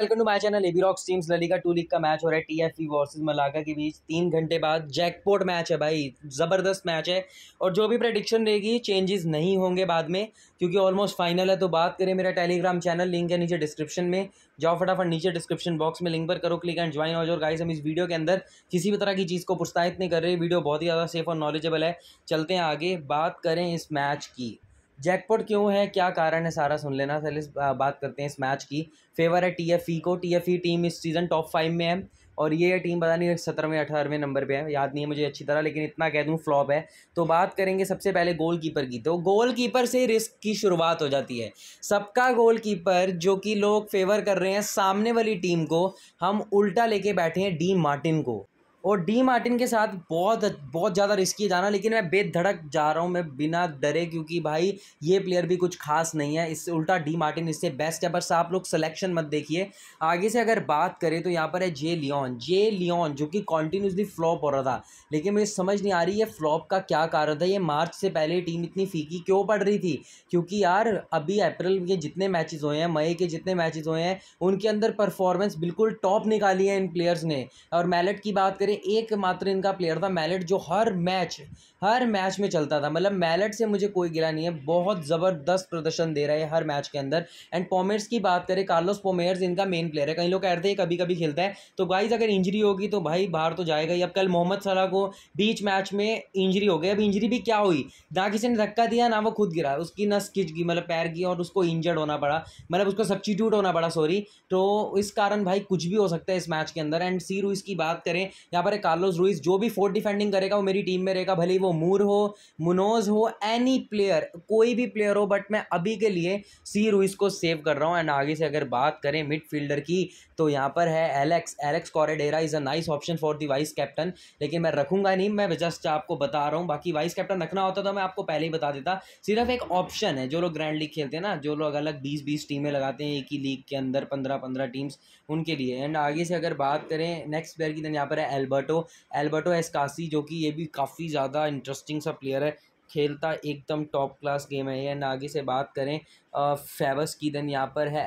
welcome to my channel AB rocks teams LaLiga two league का match हो रहा है टीएफई वर्सेस मलागा के बीच तीन घंटे बाद जैकपोर्ट मैच है भाई ज़बरदस्त मैच है और जो भी प्रडिक्शन रहेगी चेंजेस नहीं होंगे बाद में क्योंकि ऑलमोस्ट फाइनल है तो बात करें मेरा टेलीग्राम चैनल लिंक है नीचे डिस्क्रिप्शन में जाओ फटाफट नीचे डिस्क्रिप्शन बॉक्स में लिंक पर करो क्लिक एंड ज्वाइन हो जाओ गाइज हम इस वीडियो के अंदर किसी भी तरह की चीज़ को प्रोत्साहित नहीं कर रहे वीडियो बहुत ही ज़्यादा सेफ और नॉलेजेबल है चलते हैं आगे बात करें इस मैच की जैकपॉट क्यों है क्या कारण है सारा सुन लेना पहले बात करते हैं इस मैच की फेवर है ई को ई टीम इस सीज़न टॉप फाइव में है और ये टीम पता नहीं सत्रहवें अठारहवें नंबर पे है याद नहीं है मुझे अच्छी तरह लेकिन इतना कह दूँ फ्लॉप है तो बात करेंगे सबसे पहले गोलकीपर की तो गोलकीपर से रिस्क की शुरुआत हो जाती है सबका गोलकीपर जो कि लोग फेवर कर रहे हैं सामने वाली टीम को हम उल्टा लेके बैठे हैं डी मार्टिन को और डी मार्टिन के साथ बहुत बहुत ज़्यादा रिस्की जाना लेकिन मैं बेधड़क जा रहा हूँ मैं बिना डरे क्योंकि भाई ये प्लेयर भी कुछ खास नहीं है इससे उल्टा डी मार्टिन इससे बेस्ट है बस आप लोग सिलेक्शन मत देखिए आगे से अगर बात करें तो यहाँ पर है जे लियोन जे लियोन जो कि कॉन्टीन्यूसली फ्लॉप हो रहा था लेकिन मुझे समझ नहीं आ रही है फ्लॉप का क्या कारण था ये मार्च से पहले टीम इतनी फीकी क्यों पड़ रही थी क्योंकि यार अभी अप्रैल के जितने मैचेस हुए हैं मई के जितने मैचेज हुए हैं उनके अंदर परफॉर्मेंस बिल्कुल टॉप निकाली है इन प्लेयर्स ने और मैलेट की बात करें करें एक मात्र इनका प्लेयर था मैलेट जो हर मैच हर मैच में चलता था मतलब मैलेट से मुझे कोई गिला नहीं है बहुत ज़बरदस्त प्रदर्शन दे रहे हैं हर मैच के अंदर एंड पोमेट्स की बात करें कार्लोस पोमेयर्स इनका मेन प्लेयर है कई लोग कहते हैं कभी कभी खेलता है तो गाइज अगर इंजरी होगी तो भाई बाहर तो जाएगा ही अब कल मोहम्मद सलाह को बीच मैच में इंजरी हो गई अब इंजरी भी क्या हुई ना किसी ने धक्का दिया ना वो खुद गिरा उसकी नस खिंच गई मतलब पैर की और उसको इंजर्ड होना पड़ा मतलब उसको सब्सिट्यूट होना पड़ा सॉरी तो इस कारण भाई कुछ भी हो सकता है इस मैच के अंदर एंड सी रूस की बात करें या यहाँ पर कार्लोस रूइस जो भी फोर्थ डिफेंडिंग करेगा वो मेरी टीम में रहेगा भले ही वो मूर हो मुनोज हो एनी प्लेयर कोई भी प्लेयर हो बट मैं अभी के लिए सी रूइस को सेव कर रहा हूँ एंड आगे से अगर बात करें मिडफील्डर की तो यहाँ पर है Alex Alex Corredera is a nice option for the vice captain लेकिन मैं रखूँगा नहीं मैं जस्ट आपको बता रहा हूँ बाकी वाइस कैप्टन रखना होता तो मैं आपको पहले ही बता देता सिर्फ एक ऑप्शन है जो लोग ग्रैंड लीग खेलते हैं ना जो लोग अलग बीस बीस टीमें लगाते हैं एक ही लीग के अंदर पंद्रह पंद्रह टीम्स उनके लिए एंड आगे से अगर बात करें नेक्स्ट प्लेयर की तो यहाँ पर है एल्बर्टो एल्बर्टो एसकासी जो कि ये भी काफ़ी ज़्यादा इंटरेस्टिंग सा प्लेयर है खेलता एकदम टॉप क्लास गेम है ये आगे से बात करें फेबस की देन यहाँ पर है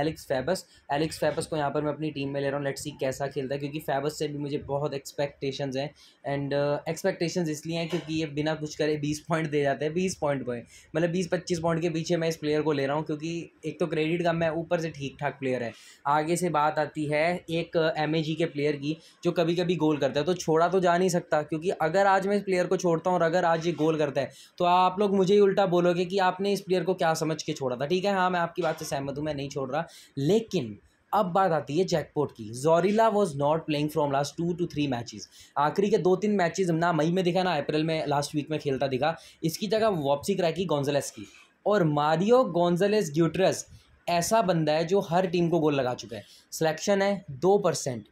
एलेक्स फेबस एलेक्स फेबस को यहाँ पर मैं अपनी टीम में ले रहा हूँ लेट्स सी कैसा खेलता है क्योंकि फेबस से भी मुझे बहुत एक्सपेक्टेशंस हैं एंड एक्सपेक्टेशंस इसलिए हैं क्योंकि ये बिना कुछ करे बीस पॉइंट दे जाते हैं बीस पॉइंट पर मतलब बीस पच्चीस पॉइंट के पीछे मैं इस प्लेयर को ले रहा हूँ क्योंकि एक तो क्रेडिट कम है ऊपर से ठीक ठाक प्लेयर है आगे से बात आती है एक एम के प्लेयर की जो कभी कभी गोल करता है तो छोड़ा तो जा नहीं सकता क्योंकि अगर आज मैं इस प्लेयर को छोड़ता हूँ और अगर आज ये गोल करता है तो आप लोग मुझे ही उल्टा बोलोगे कि आपने इस प्लेयर को क्या समझ बच के छोड़ा था ठीक है हाँ मैं आपकी बात से सहमत हूँ मैं नहीं छोड़ रहा लेकिन अब बात आती है जैकपोट की Zorrilla was not playing from last two two three matches आखिरी के दो तीन मैचेस ना मई में दिखा ना अप्रैल में लास्ट वीक में खेलता दिखा इसकी जगह वापसी कराई की गोंजलेस की और मारियो गोंजलेस ग्यूट्रस ऐसा बंदा है जो हर टीम को गोल लगा चुका है सिलेक्शन है दो परसेंट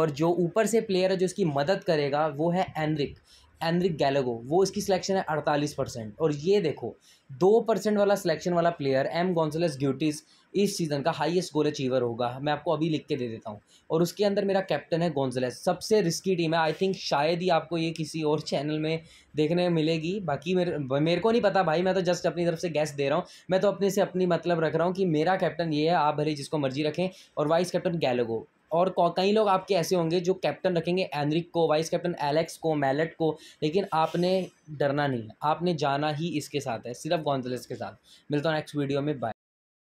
और जो ऊपर से प्लेयर है जो इसकी मदद करेगा वो है एनरिक एनरिक गैलेगो वो इसकी सिलेक्शन है अड़तालीस परसेंट और ये देखो दो परसेंट वाला सिलेक्शन वाला प्लेयर एम गॉन्सलेस ग्यूटिस इस सीज़न का हाईएस्ट गोल अचीवर होगा मैं आपको अभी लिख के दे देता हूँ और उसके अंदर मेरा कैप्टन है गोन्सलेस सबसे रिस्की टीम है आई थिंक शायद ही आपको ये किसी और चैनल में देखने में मिलेगी बाकी मेरे मेरे को नहीं पता भाई मैं तो जस्ट अपनी तरफ से गैस दे रहा हूँ मैं तो अपने से अपनी मतलब रख रहा हूँ कि मेरा कैप्टन ये है आप भले जिसको मर्जी रखें और वाइस कैप्टन गैलेगो और कई लोग आपके ऐसे होंगे जो कैप्टन रखेंगे एनरिक को वाइस कैप्टन एलेक्स को मैलेट को लेकिन आपने डरना नहीं है आपने जाना ही इसके साथ है सिर्फ गॉन्जलेस के साथ मिलता हूँ नेक्स्ट वीडियो में बाय